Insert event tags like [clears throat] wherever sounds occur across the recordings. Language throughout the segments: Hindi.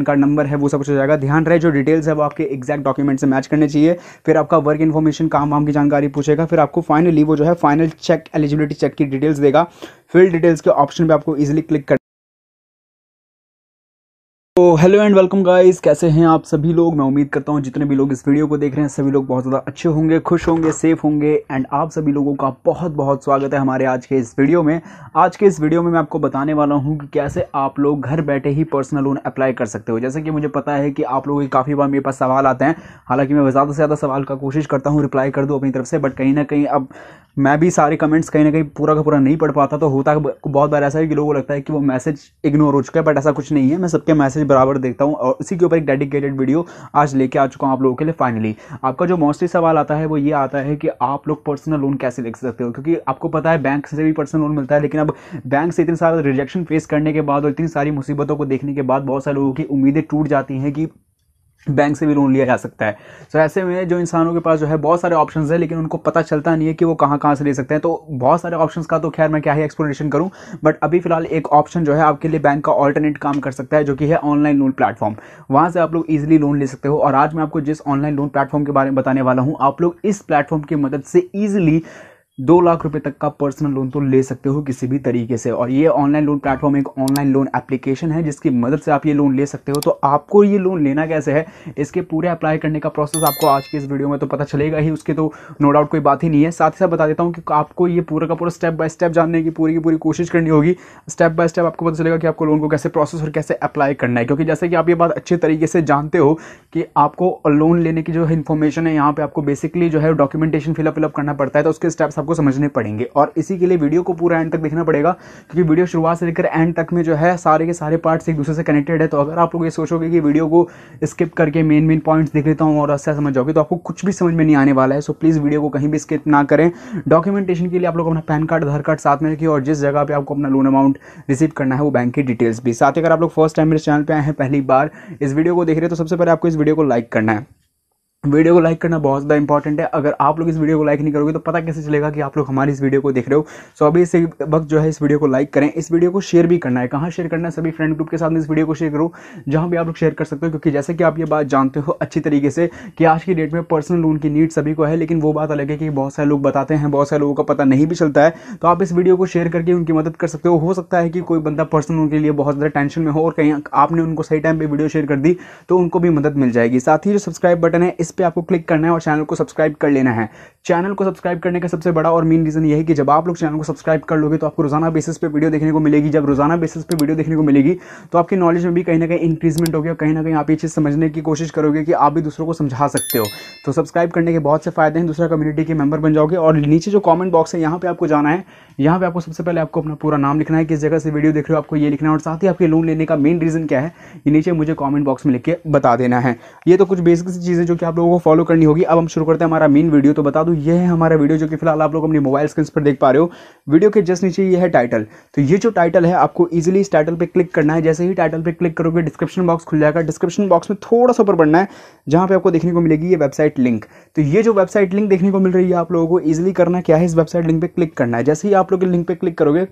पैन कार्ड नंबर है वो सब कुछ हो जाएगा ध्यान रहे जो डिटेल्स है वो आपके एग्जैक्ट डॉक्यूमेंट से मैच करने चाहिए फिर आपका वर्क इन्फॉर्मेशन काम वाम की जानकारी पूछेगा फिर आपको फाइनली वो जो है फाइनल चेक एलिजिबिलिटी चेक की डिटेल्स देगा फिल डिटेल्स के ऑप्शन पर आपको ईजिली क्लिक तो हेलो एंड वेलकम गाइस कैसे हैं आप सभी लोग मैं उम्मीद करता हूं जितने भी लोग इस वीडियो को देख रहे हैं सभी लोग बहुत ज़्यादा अच्छे होंगे खुश होंगे सेफ होंगे एंड आप सभी लोगों का बहुत बहुत स्वागत है हमारे आज के इस वीडियो में आज के इस वीडियो में मैं आपको बताने वाला हूं कि कैसे आप लोग घर बैठे ही पर्सनल लोन अप्लाई कर सकते हो जैसे कि मुझे पता है कि आप लोगों के काफ़ी बार मेरे पास सवाल आते हैं हालाँकि मैं ज़्यादा से ज़्यादा सवाल का कोशिश करता हूँ रिप्लाई कर दूँ अपनी तरफ से बट कहीं ना कहीं अब मैं भी सारे कमेंट्स कहीं ना कहीं पूरा का पूरा नहीं पढ़ पाता तो होता बहुत बार ऐसा है कि लोगों को लगता है कि वो मैसेज इग्नोर हो चुका है बट ऐसा कुछ नहीं है मैं सबके मैसेज बराबर देखता हूँ और इसी के ऊपर एक डेडिकेटेड वीडियो आज लेके आ चुका हूँ आप लोगों के लिए फाइनली आपका जो मोस्टली सवाल आता है वो ये आता है कि आप लोग पर्सनल लोन कैसे ले सकते हो क्योंकि आपको पता है बैंक से भी पर्सनल लोन मिलता है लेकिन अब बैंक से इतने सारा रिजेक्शन फेस करने के बाद और इतनी सारी मुसीबतों को देखने के बाद बहुत सारे लोगों की उम्मीदें टूट जाती हैं कि बैंक से भी लोन लिया जा सकता है तो so, ऐसे में जो इंसानों के पास जो है बहुत सारे ऑप्शंस हैं लेकिन उनको पता चलता नहीं है कि वो कहाँ कहाँ से ले सकते हैं तो बहुत सारे ऑप्शंस का तो खैर मैं क्या ही एक्सप्लेनेशन करूँ बट अभी फिलहाल एक ऑप्शन जो है आपके लिए बैंक का ऑल्टरनेट काम कर सकता है जो कि है ऑनलाइन लोन प्लेटफॉर्म वहाँ से आप लोग ईजिली लोन ले सकते हो और आज मैं आपको जिस ऑनलाइन लोन प्लेटफॉर्म के बारे में बताने वाला हूँ आप लोग इस प्लेटफॉर्म की मदद से ईजिली दो लाख रुपए तक का पर्सनल लोन तो ले सकते हो किसी भी तरीके से और ये ऑनलाइन लोन प्लेटफॉर्म एक ऑनलाइन लोन एप्लीकेशन है जिसकी मदद से आप ये लोन ले सकते हो तो आपको ये लोन लेना कैसे है इसके पूरे अप्लाई करने का प्रोसेस आपको आज की इस वीडियो में तो पता चलेगा ही उसके तो नो डाउट कोई बात ही नहीं है साथ ही साथ बता देता हूँ कि आपको ये पूरा का पूरा स्टेप बाय स्टेप जानने की पूरी की पूरी कोशिश करनी होगी स्टेप बाय स्टेप आपको पता चलेगा कि आपको लोन को कैसे प्रोसेस और कैसे अप्लाई करना है क्योंकि जैसे कि आप ये बात अच्छे तरीके से जानते हो कि आपको लोन लेने की जो है इन्फॉर्मेशन है यहाँ पर आपको बेसिकली जो है डॉक्यूमेंटेशन फिलअप फिलअप करना पड़ता है तो उसके स्टेप्स आपको को समझने पड़ेंगे और इसी के लिए वीडियो को पूरा एंड तक देखना पड़ेगा क्योंकि वीडियो शुरुआत से लेकर एंड तक में जो है सारे के सारे पार्ट्स एक दूसरे से कनेक्टेड है तो अगर आप लोग ये सोचोगे कि वीडियो को स्किप करके मेन मेन पॉइंट्स देख लेता हूँ और अच्छा समझ जाओगे तो आपको कुछ भी समझ में नहीं आने वाला है सो प्लीज़ वीडियो को कहीं भी स्किप ना करें डॉक्यूमेंटेशन के लिए आप लोग अपना पैन कार्ड आधार कार्ड साथ में रखिए और जिस जगह पर आपको अपना लोन अमाउंट रिसीव करना है वो बैंक की डिटेल्स भी साथ ही अगर आप लोग फर्स्ट टाइम मेरे चैनल पर आए हैं पहली बार इस वीडियो को देख रहे हैं तो सबसे पहले आपको इस वीडियो को लाइक करना है वीडियो को लाइक करना बहुत ज़्यादा इंपॉर्टेंट है अगर आप लोग इस वीडियो को लाइक नहीं करोगे तो पता कैसे चलेगा कि आप लोग हमारी इस वीडियो को देख रहे हो सो अभी इस वक्त जो है इस वीडियो को लाइक करें इस वीडियो को शेयर भी करना है कहाँ शेयर करना है सभी फ्रेंड ग्रुप के साथ में इस वीडियो को शेयर करो जहाँ भी आप लोग शेयर कर सकते हो क्योंकि जैसे कि आप ये बात जानते हो अच्छी तरीके से कि आज की डेट में पर्सनल लोन की नीड सभी को है लेकिन वो बात अलग है कि बहुत सारे लोग बताते हैं बहुत सारे लोगों का पता नहीं भी चलता है तो आप इस वीडियो को शेयर करके उनकी मदद कर सकते हो हो सकता है कि कोई बंदा पर्सनल लोन के लिए बहुत ज़्यादा टेंशन में हो और कहीं आपने उनको सही टाइम पर वीडियो शेयर कर दी तो उनको भी मदद मिल जाएगी साथ ही जो सब्सक्राइब बटन है इस इस पर आपको क्लिक करना है और चैनल को सब्सक्राइब कर लेना है चैनल को सब्सक्राइब करने का सबसे बड़ा और मेन रीज़न यही है कि जब आप लोग चैनल को सब्सक्राइब कर लोगे तो आपको रोजाना बेसिस पे वीडियो देखने को मिलेगी जब रोजाना बेसिस पे वीडियो देखने को मिलेगी तो आपकी नॉलेज में भी कहीं ना कहीं इंक्रीजमेंट होगी और कहीं ना कहीं आप ये चीज़ समझने की कोशिश करोगे कि आप भी दूसरों को समझा सकते हो तो सब्सक्राइब करने के बहुत से फायदे हैं दूसरा कम्युनिटी के मेंबर बन जाओगे और नीचे जो कॉमेंट बॉक्स है यहाँ पर आपको जाना है यहाँ पर आपको सबसे पहले आपको अपना पूरा नाम लिखना है किस जगह से वीडियो देख रहे हो आपको ये लिखना है और साथ ही आपके लोन लेने का मेन रीज़न क्या है ये नीचे मुझे कॉमेंट बॉक्स में लिख के बता देना है ये तो कुछ बेसिक चीज़ें जो कि आप लोगों को फॉलो करनी होगी अब हम शुरू करते हैं हमारा मेन वीडियो तो बता दूँ ये है हमारा वीडियो जो कि फिलहाल आप लोग अपने मोबाइल स्क्रीन पर देख पा रहे हो वीडियो के जस्ट नीचे ये है टाइटल तो ये जो टाइटल है आपको ईजिली इस टाइटल पर क्लिक करना है जैसे ही टाइटल पर क्लिक करोगे डिस्क्रिप्शन बॉक्स खुल जाएगा डिस्क्रिप्शन बॉक्स में थोड़ा सा ऊपर बढ़ना है जहाँ पर आपको देखने को मिलेगी ये वेबसाइट लिंक तो ये जो वेबसाइट लिंक देखने को मिल रही है आप लोगों को ईजिली करना क्या है इस वेबसाइट लिंक पर क्लिक करना है जैसे ही आप लोग लिंक पर क्लिक करोगे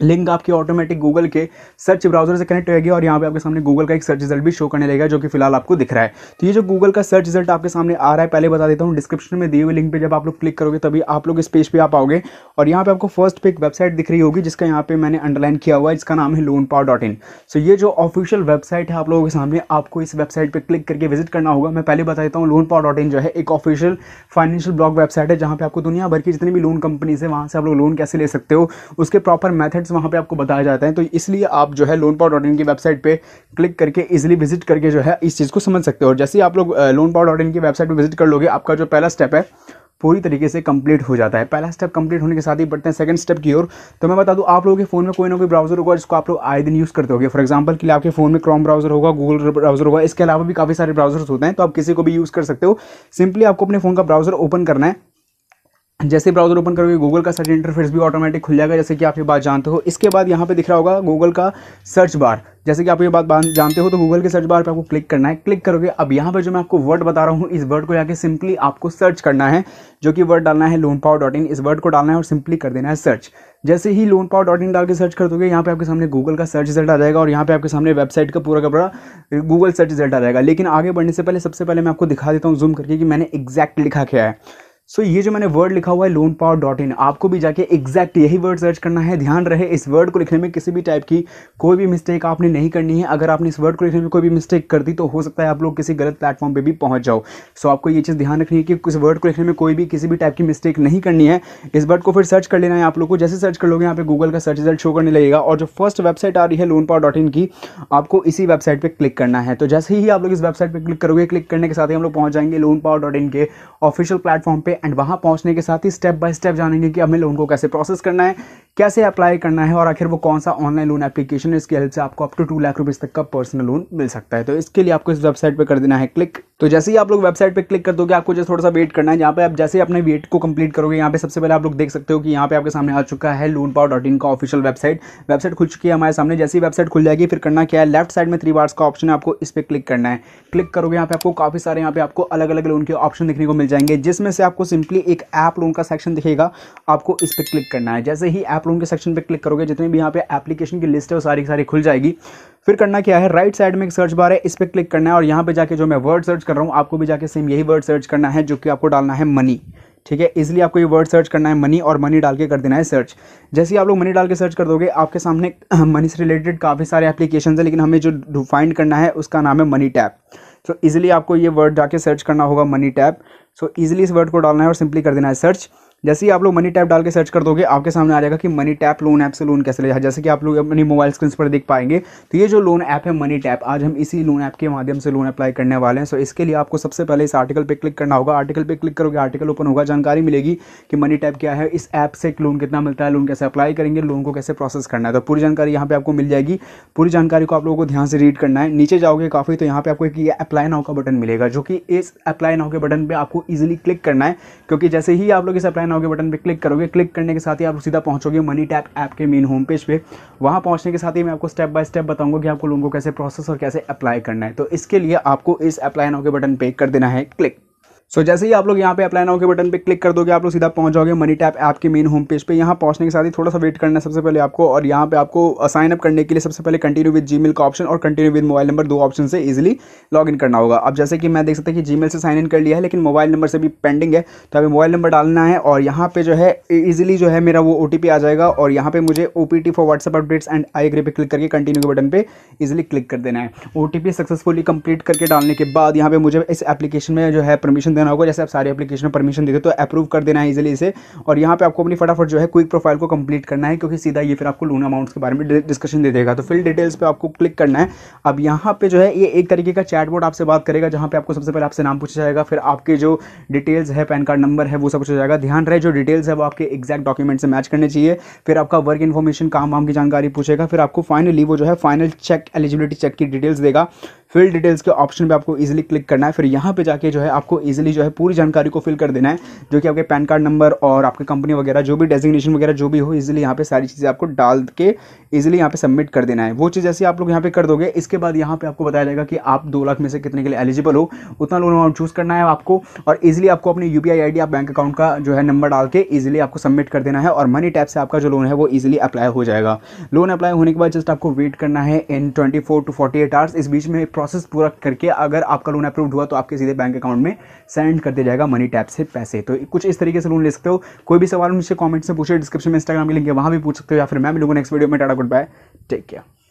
लिंक आपकी ऑटोमेटिक गूगल के सर्च ब्राउजर से कनेक्ट होगी और यहाँ पे आपके सामने गूगल का एक सर्च रिजल्ट भी शो करने लगेगा जो कि फिलहाल आपको दिख रहा है तो ये जो गूगल का सर्च रिजल्ट आपके सामने आ रहा है पहले बता देता हूँ डिस्क्रिप्शन में दिए हुए लिंक पे जब आप लोग क्लिक करोगे तभी आप लोग इस पेज पे आप आओगे और यहाँ पे आपको फर्स्ट पे एक वेबसाइट दिख रही होगी जिसका यहाँ पे मैंने अंडरलाइन किया हुआ है जिसका नाम है loan power dot in so ये जो ऑफिशियल वेबसाइट है आप लोगों के सामने आपको इस वेबसाइट पर क्लिक करके विजिट करना होगा मैं पहले बता देता हूँ लोन पावर डॉट इन जो है एक ऑफिशियल फाइनेंशियल ब्लॉग वेबसाइट है जहाँ पे आपको दुनिया भर की जितनी भी लोन कंपनीज है वहाँ से आप लोग लोन कैसे ले सकते हो उसके प्रॉपर मैथड मेथड्स वहाँ पे आपको बताया जाता है तो इसलिए आप जो है लोन पावर डॉट इन की वेबसाइट पे क्लिक करके इजिली विजिट करके जो है इस चीज़ को समझ सकते हो और जैसे ही आप लोग लोन पावर डॉट इन की वेबसाइट पर विजिट कर लोगे आपका जो पहला स्टेप है पूरी तरीके से कंप्लीट हो जाता है पहला स्टेप कंप्लीट होने के साथ ही बढ़ते हैं सेकंड स्टेप की ओर तो मैं बता दूं आप लोगों के फ़ोन में कोई ना कोई ब्राउजर होगा जिसको आप लोग आए दिन यूज़ करते होगे फॉर एग्जांपल के लिए आपके फ़ोन में क्रोम ब्राउजर होगा गूगल ब्राउजर होगा इसके अलावा भी काफ़ी सारे ब्राउजर्स होते हैं तो आप किसी को भी यूज़ कर सकते हो सिंपली आपको अपने फ़ोन का ब्राउजर ओपन करना है जैसे ब्राउज़र ओपन करोगे गूगल का सर्च इंटरफेस भी ऑटोमेटिक खुल जाएगा जैसे कि आप ये बात जानते हो इसके बाद यहाँ पे दिख रहा होगा गूगल का सर्च बार जैसे कि आप ये बात जानते हो तो गूगल के सर्च बार पे आपको क्लिक करना है क्लिक करोगे अब यहाँ पे जो मैं आपको वर्ड बता रहा हूँ इस वर्ड को जाके सिंपली आपको सर्च करना है जो कि वर्ड डालना है लोन पावर डॉट इन इस वर्ड को डालना है और सिंपली कर देना है सर्च जैसे ही लोन पाव डॉट इन डाल के सर्च कर दोगे यहाँ पे आपके सामने गूगल का सर्च रिजल्ट आ जाएगा और यहाँ पे आपके सामने वेबसाइट का पूरा का पूरा गूगल सर्च रिजल्ट आ जाएगा लेकिन आगे बढ़ने से पहले सबसे पहले मैं आपको दिखा देता हूँ जूम करके कि मैंने एग्जैक्ट लिखा क्या है सो so, ये जो मैंने वर्ड लिखा हुआ है लोन पावर डॉट इन आपको भी जाके एग्जैक्ट यही वर्ड सर्च करना है ध्यान रहे इस वर्ड को लिखने में किसी भी टाइप की कोई भी मिस्टेक आपने नहीं करनी है अगर आपने इस वर्ड को लिखने में कोई भी मिस्टेक कर दी तो हो सकता है आप लोग किसी गलत प्लेटफॉर्म पे भी पहुंच जाओ सो so, आपको ये चीज़ ध्यान रखनी है कि इस वर्ड को लिखने में कोई भी किसी भी टाइप की मिस्टेक नहीं करनी है इस वर्ड को फिर सर्च कर लेना है आप लोग को जैसे सर्च कर लोगे यहाँ पे गूगल का सर्च रिजल्ट शो करने लगेगा और जो फर्स्ट वेबसाइट आ रही है लोन पावर डॉट इन की आपको इसी वेबसाइट पर क्लिक करना है तो जैसे ही आप लोग इस वेबसाइट पर क्लिक करोगे क्लिक करने के साथ ही हम लोग पहुँच जाएंगे लोन पावर डॉट इन के ऑफिशियल प्लेटफॉर्म पर पे एंड वहाँ पहुँचने के साथ ही स्टेप बाय स्टेप जानेंगे कि हमें लोन को कैसे प्रोसेस करना है कैसे अप्लाई करना है और आखिर वो कौन सा ऑनलाइन लोन एप्लीकेशन है इसकी हेल्प से आपको up to two lakh rupees तक का पर्सनल लोन मिल सकता है तो इसके लिए आपको इस वेबसाइट पर कर देना है क्लिक तो जैसे ही आप लोग वेबसाइट पे क्लिक कर दोगे आपको जैसे थोड़ा सा वेट करना है यहाँ पे आप जैसे ही अपने वेट को कंप्लीट करोगे यहाँ पे सबसे पहले आप लोग देख सकते हो कि यहाँ पे आपके सामने आ चुका है लोन पावर डॉट इन का ऑफिशियल वेबसाइट वेबसाइट खुल चुकी है हमारे सामने जैसे ही वेबसाइट खुल जाएगी फिर करना क्या है लेफ्ट साइड में थ्री बार्स का ऑप्शन है आपको इस पर क्लिक करना है क्लिक करोगे यहाँ पे आपको काफ़ी सारे यहाँ पे आपको अलग अलग लोन के ऑप्शन देखने को मिल जाएंगे जिसमें से आपको सिंपली एक ऐप लोन का सेक्शन दिखेगा आपको इस पर क्लिक करना है जैसे ही ऐप लोन के सेक्शन पर क्लिक करोगे जितने भी यहाँ पे एप्लीकेशन की लिस्ट है वो सारी सारी खुल जाएगी फिर करना क्या है राइट साइड में एक सर्च बार है इस पर क्लिक करना है और यहाँ पे जाके जो मैं वर्ड सर्च कर रहा हूँ आपको भी जाके सेम यही वर्ड सर्च करना है जो कि आपको डालना है मनी ठीक है इसलिए आपको ये वर्ड सर्च करना है मनी और मनी डाल के कर देना है सर्च जैसे ही आप लोग मनी डाल के सर्च कर दोगे आपके सामने मनी [clears throat] से रिलेटेड काफ़ी सारे एप्लीकेशन है लेकिन हमें जो फाइंड करना है उसका नाम है मनी टैप सो इज़िली आपको ये वर्ड जाके सर्च करना होगा मनी टैप सो इज़िली इस वर्ड को डालना है और सिंपली कर देना है सर्च जैसे ही आप लोग मनी टैप डाल के सर्च कर दोगे आपके सामने आ जाएगा कि मनी टैप लोन ऐप से लोन कैसे ले जाए जैसे कि आप लोग अपनी मोबाइल स्क्रीन पर देख पाएंगे तो ये जो लोन ऐप है मनी टैप आज हम इसी लोन ऐप के माध्यम से लोन अप्लाई करने वाले हैं सो इसके लिए आपको सबसे पहले इस आर्टिकल पर क्लिक करना होगा आर्टिकल पर क्लिक करोगे आर्टिकल ओपन होगा जानकारी मिलेगी कि मनी टैप क्या है इस ऐप से लोन कितना मिलता है लोन कैसे अप्लाई करेंगे लोन को कैसे प्रोसेस करना है तो पूरी जानकारी यहाँ पर आपको मिल जाएगी पूरी जानकारी को आप लोगों को ध्यान से रीड करना है नीचे जाओगे काफ़ी तो यहाँ पर आपको एक अप्लाई नाव का बटन मिलेगा जो कि इस अप्लाई नाव के बटन पर आपको ईजिली क्लिक करना है क्योंकि जैसे ही आप लोग इस अप्लाई होगा बटन पे क्लिक करोगे क्लिक करने के साथ ही आप सीधा पहुंचोगे मनी टैप ऐप के मेन होम पेज पे वहां पहुंचने के साथ ही मैं आपको स्टेप बाय स्टेप बताऊंगा कि आपको लोन को कैसे प्रोसेस और कैसे अप्लाई करना है तो इसके लिए आपको इस अप्लाई नाउ के बटन पे कर देना है क्लिक सो so, जैसे ही आप लोग यहाँ पे अप्लाई नाउ के बटन पे क्लिक कर दोगे आप लोग सीधा पहुँच जाओगे मनी टैप ऐप के मेन होम पेज पे यहाँ पहुँचने के साथ ही थोड़ा सा वेट करना है सबसे पहले आपको और यहाँ पे आपको साइन अप करने के लिए सबसे पहले कंटिन्यू विद जीमेल का ऑप्शन और कंटिन्यू विद मोबाइल नंबर दो ऑप्शन से इजिली लॉग इन करना होगा अब जैसे कि मैं देख सकता हैं कि जी से साइन इन कर लिया है लेकिन मोबाइल नंबर से भी पेंडिंग है तो अभी मोबाइल नंबर डालना है और यहाँ पे जो है ईजिली जो है मेरा वो ओ आ जाएगा और यहाँ पे मुझे ओ for WhatsApp updates and I agree पे क्लिक करके कंटिन्यू के बटन पर ईजिली क्लिक कर देना है ओ सक्सेसफुली कंप्लीट करके डालने के बाद यहाँ पे मुझे इस एप्लीकेशन में जो है परमिशन देना होगा जैसे आप सारे एप्लीकेशन परमिशन देते हो तो अप्रूव कर देना है इजिली इसे और यहाँ पे आपको अपनी फटाफट जो है क्विक प्रोफाइल को कंप्लीट करना है क्योंकि सीधा ये फिर आपको लोन अमाउंट्स के बारे में डिस्कशन दे देगा तो फिल डिटेल्स पर आपको क्लिक करना है अब यहाँ पर जो है ये एक तरीके का चैट बोर्ड आपसे बात करेगा जहाँ पर आपको सबसे पहले आपसे नाम पूछा जाएगा फिर आपके जो डिटेल्स है पैन कार्ड नंबर है वो सब पूछा जाएगा ध्यान रहे जो डिटेल्स है वो आपके एक्जैक्ट डॉक्यूमेंट से मैच करने चाहिए फिर आपका वर्क इन्फॉर्मेशन काम वाम की जानकारी पूछेगा फिर आपको फाइनली वो जो है फाइनल चेक एलिजिबिलिटी चेक की डिटेल्स देगा फिल डिटेल्स के ऑप्शन पे आपको इजीली क्लिक करना है फिर यहाँ पे जाके जो है आपको इजीली जो है पूरी जानकारी को फिल कर देना है जो कि आपके पैन कार्ड नंबर और आपकी कंपनी वगैरह जो भी डेजिग्नेशन वगैरह जो भी हो इजीली यहाँ पे सारी चीज़ें आपको डाल के इजीली यहाँ पे सबमिट कर देना है वो चीज़ जैसे आप लोग यहाँ पे कर दोगे इसके बाद यहाँ पर आपको बताया जाएगा कि आप दो लाख में से कितने के लिए एलिजिबल हो उतना लोन अमाउंट चूज़ करना है आपको और ईजिली आपको अपनी यू पी आप बैंक अकाउंट का जो है नंबर डाल के ईजिली आपको सबमिट कर देना है और मनी टैप से आपका जो लोन है वो ईजिली अप्लाई हो जाएगा लोन अप्लाई होने के बाद जस्ट आपको वेट करना है in twenty to forty hours इस बीच में प्रोसेस पूरा करके अगर आपका लोन अप्रूव हुआ तो आपके सीधे बैंक अकाउंट में सेंड कर दिया जाएगा मनी टैप से पैसे तो कुछ इस तरीके से लोन ले सकते हो कोई भी सवाल मुझसे कॉमेंट से पूछे डिस्क्रिप्शन में इंस्टाग्राम के लिंक है वहाँ भी पूछ सकते हो या फिर मैं मिलूंगा नेक्स्ट वीडियो में tata goodbye take care